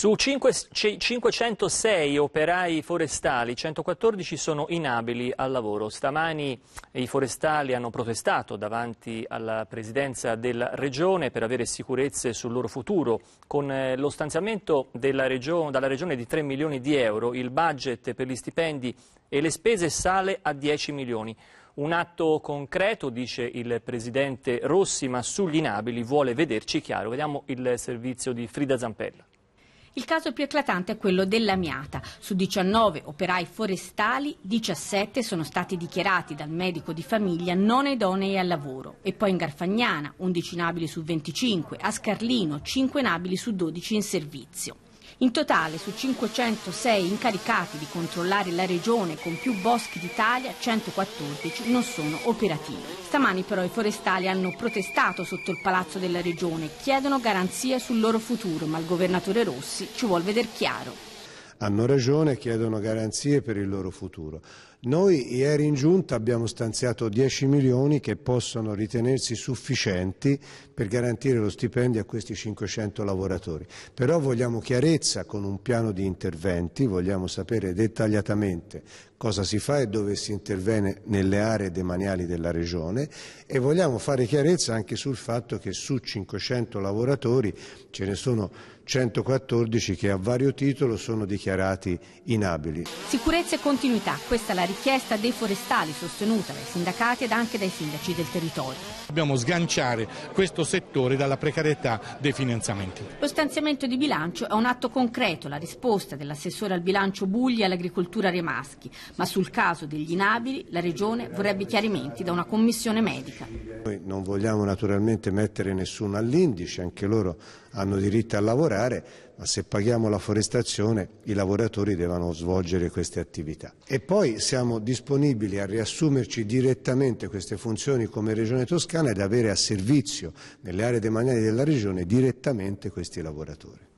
Su 506 operai forestali, 114 sono inabili al lavoro. Stamani i forestali hanno protestato davanti alla presidenza della Regione per avere sicurezze sul loro futuro. Con eh, lo stanziamento regione, dalla Regione di 3 milioni di euro, il budget per gli stipendi e le spese sale a 10 milioni. Un atto concreto, dice il presidente Rossi, ma sugli inabili vuole vederci chiaro. Vediamo il servizio di Frida Zampella. Il caso più eclatante è quello dell'amiata. Su 19 operai forestali, 17 sono stati dichiarati dal medico di famiglia non idonei al lavoro. E poi in Garfagnana, 11 nabili su 25, a Scarlino, 5 nabili su 12 in servizio. In totale, su 506 incaricati di controllare la regione con più boschi d'Italia, 114 non sono operativi. Stamani però i forestali hanno protestato sotto il palazzo della regione, chiedono garanzie sul loro futuro, ma il governatore Rossi ci vuol vedere chiaro hanno ragione e chiedono garanzie per il loro futuro. Noi ieri in giunta abbiamo stanziato 10 milioni che possono ritenersi sufficienti per garantire lo stipendio a questi 500 lavoratori. Però vogliamo chiarezza con un piano di interventi, vogliamo sapere dettagliatamente cosa si fa e dove si interviene nelle aree demaniali della Regione e vogliamo fare chiarezza anche sul fatto che su 500 lavoratori ce ne sono 114 che a vario titolo sono dichiarati dichiarati inabili. Sicurezza e continuità, questa è la richiesta dei forestali sostenuta dai sindacati ed anche dai sindaci del territorio. Dobbiamo sganciare questo settore dalla precarietà dei finanziamenti. Lo stanziamento di bilancio è un atto concreto, la risposta dell'assessore al bilancio Bugli all'agricoltura Remaschi, ma sul caso degli inabili la Regione vorrebbe chiarimenti da una commissione medica. Noi non vogliamo naturalmente mettere nessuno all'indice, anche loro hanno diritto a lavorare, ma se paghiamo la forestazione i lavoratori devono svolgere queste attività. E poi siamo disponibili a riassumerci direttamente queste funzioni come Regione Toscana ed avere a servizio nelle aree demaniali della Regione direttamente questi lavoratori.